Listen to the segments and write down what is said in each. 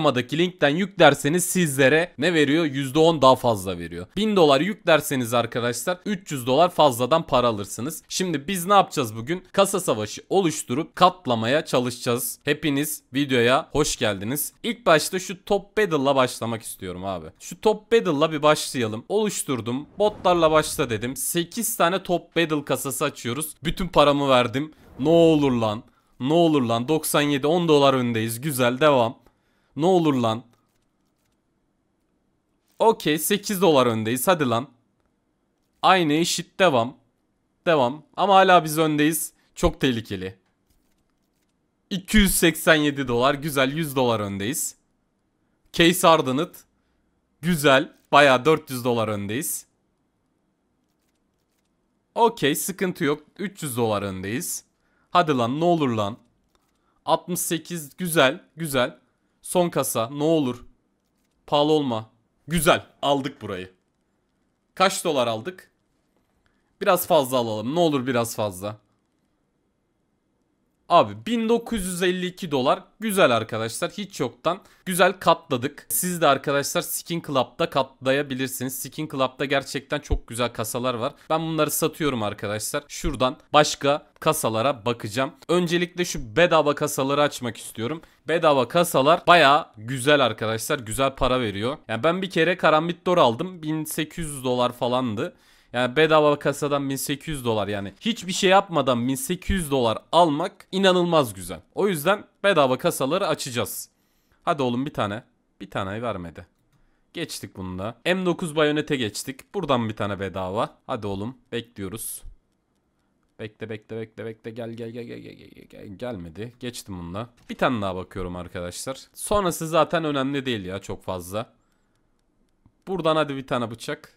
açıklamadaki linkten yüklerseniz sizlere ne veriyor? %10 daha fazla veriyor. 1000 dolar yüklerseniz arkadaşlar 300 dolar fazladan para alırsınız. Şimdi biz ne yapacağız bugün? Kasa savaşı oluşturup katlamaya çalışacağız. Hepiniz videoya hoş geldiniz. İlk başta şu top battle'la başlamak istiyorum abi. Şu top battle'la bir başlayalım. Oluşturdum. Botlarla başla dedim. 8 tane top battle kasası açıyoruz. Bütün paramı verdim. Ne olur lan. Ne olur lan 97 10 dolar öndeyiz güzel devam. Ne olur lan. Okey 8 dolar öndeyiz hadi lan. Aynı eşit devam. Devam ama hala biz öndeyiz. Çok tehlikeli. 287 dolar güzel 100 dolar öndeyiz. Case Ardanit güzel baya 400 dolar öndeyiz. Okey sıkıntı yok 300 dolar öndeyiz. Hadi lan ne olur lan. 68 güzel güzel. Son kasa ne olur. Pahalı olma. Güzel aldık burayı. Kaç dolar aldık? Biraz fazla alalım. Ne olur biraz fazla. Abi 1952 dolar güzel arkadaşlar hiç yoktan güzel katladık. Siz de arkadaşlar Skin Club'da katlayabilirsiniz. Skin Club'da gerçekten çok güzel kasalar var. Ben bunları satıyorum arkadaşlar. Şuradan başka kasalara bakacağım. Öncelikle şu bedava kasaları açmak istiyorum. Bedava kasalar baya güzel arkadaşlar. Güzel para veriyor. Yani ben bir kere karambit dor aldım. 1800 dolar falandı. Yani bedava kasadan 1800 dolar yani hiçbir şey yapmadan 1800 dolar almak inanılmaz güzel. O yüzden bedava kasaları açacağız. Hadi oğlum bir tane. Bir tane vermedi. Geçtik bunda. M9 Bayonet'e geçtik. Buradan bir tane bedava. Hadi oğlum bekliyoruz. Bekle bekle bekle bekle gel gel gel gel gel gel gel gelmedi. Geçtim bununla. Bir tane daha bakıyorum arkadaşlar. Sonrası zaten önemli değil ya çok fazla. Buradan hadi bir tane bıçak.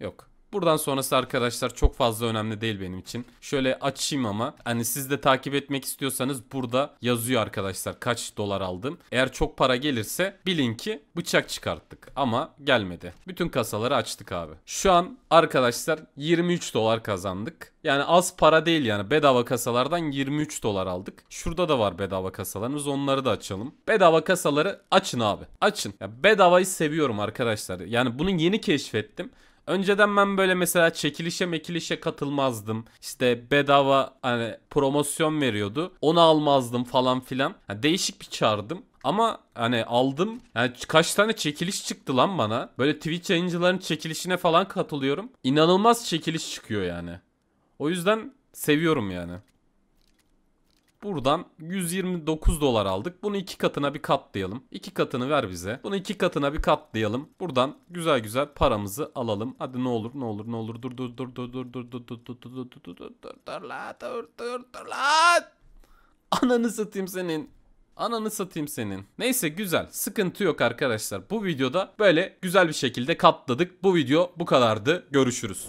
Yok. Buradan sonrası arkadaşlar çok fazla önemli değil benim için. Şöyle açayım ama hani siz de takip etmek istiyorsanız burada yazıyor arkadaşlar kaç dolar aldım. Eğer çok para gelirse bilin ki bıçak çıkarttık ama gelmedi. Bütün kasaları açtık abi. Şu an arkadaşlar 23 dolar kazandık. Yani az para değil yani bedava kasalardan 23 dolar aldık. Şurada da var bedava kasalarımız onları da açalım. Bedava kasaları açın abi açın. Ya bedavayı seviyorum arkadaşlar. Yani bunu yeni keşfettim. Önceden ben böyle mesela çekilişe mekilişe katılmazdım. İşte bedava hani promosyon veriyordu. Onu almazdım falan filan. Yani değişik bir çağırdım. Ama hani aldım. Yani kaç tane çekiliş çıktı lan bana. Böyle Twitch yayıncıların çekilişine falan katılıyorum. İnanılmaz çekiliş çıkıyor yani. O yüzden seviyorum yani. Buradan 129 dolar aldık. Bunu iki katına bir katlayalım. İki katını ver bize. Bunu iki katına bir katlayalım. Buradan güzel güzel paramızı alalım. Hadi ne olur ne olur ne olur dur dur dur dur dur dur dur dur dur dur dur dur dur dur dur, dur dur dur dur, Ananı satayım senin. Ananı satayım senin. Neyse güzel. Sıkıntı yok arkadaşlar. Bu videoda böyle güzel bir şekilde katladık. Bu video bu kadardı. Görüşürüz.